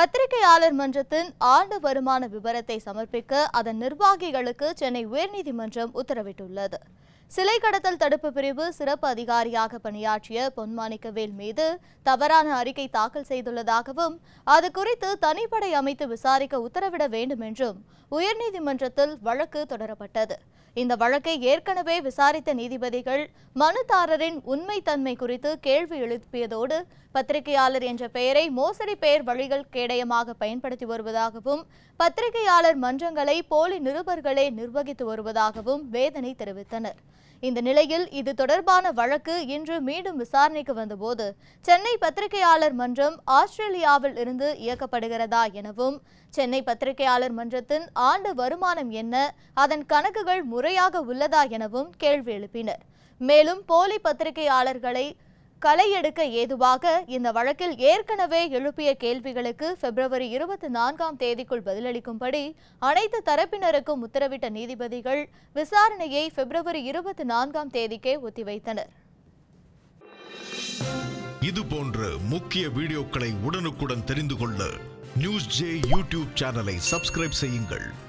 பத்திரிகையாளர் மன்றத்தின் ஆண்டு வருமான விவரத்தை சமர்ப்பிக்க அதன் நிர்வாகிகளுக்கு சென்னை உயர்நீதிமன்றம் உத்தரவிட்டுள்ளது சிலை கடத்தல் தடுப்பு பிரிவு சிறப்பு அதிகாரியாக பணியாற்றிய பொன்மாணிக்கவேல் மீது தவறான அறிக்கை தாக்கல் செய்துள்ளதாகவும் அது குறித்து தனிப்படை அமைத்து விசாரிக்க உத்தரவிட வேண்டும் என்றும் உயர்நீதிமன்றத்தில் வழக்கு தொடரப்பட்டது இந்த வழக்கை ஏற்கனவே விசாரித்த நீதிபதிகள் மனுதாரரின் உண்மைத்தன்மை குறித்து கேள்வி எழுப்பியதோடு பத்திரிகையாளர் என்ற பெயரை மோசடி பெயர் வழிகள் கேடயமாக பயன்படுத்தி வருவதாகவும் பத்திரிகையாளர் மன்றங்களை போலி நிருபர்களே நிர்வகித்து வருவதாகவும் வேதனை தெரிவித்தனர் இந்த நிலையில் இது தொடர்பான வழக்கு இன்று மீண்டும் விசாரணைக்கு வந்தபோது சென்னை பத்திரிகையாளர் மன்றம் ஆஸ்திரேலியாவில் இருந்து இயக்கப்படுகிறதா எனவும் சென்னை பத்திரிகையாளர் மன்றத்தின் ஆண்டு வருமானம் என்ன அதன் கணக்குகள் முறையாக உள்ளதா எனவும் கேள்வி எழுப்பினர் மேலும் போலி பத்திரிகையாளர்களை கலை எடுக்க ஏதுவாக இந்த வழக்கில் ஏற்கனவே எழுப்பிய கேள்விகளுக்கு பிப்ரவரி இருபத்தி நான்காம் தேதிக்குள் பதிலளிக்கும்படி அனைத்து தரப்பினருக்கும் உத்தரவிட்ட நீதிபதிகள் விசாரணையை பிப்ரவரி இருபத்தி நான்காம் தேதிக்கே ஒத்திவைத்தனர் இது போன்ற முக்கிய வீடியோக்களை உடனுக்குடன் தெரிந்து கொள்ள நியூஸ் ஜே யூடியூப் சேனலை சப்ஸ்கிரைப் செய்யுங்கள்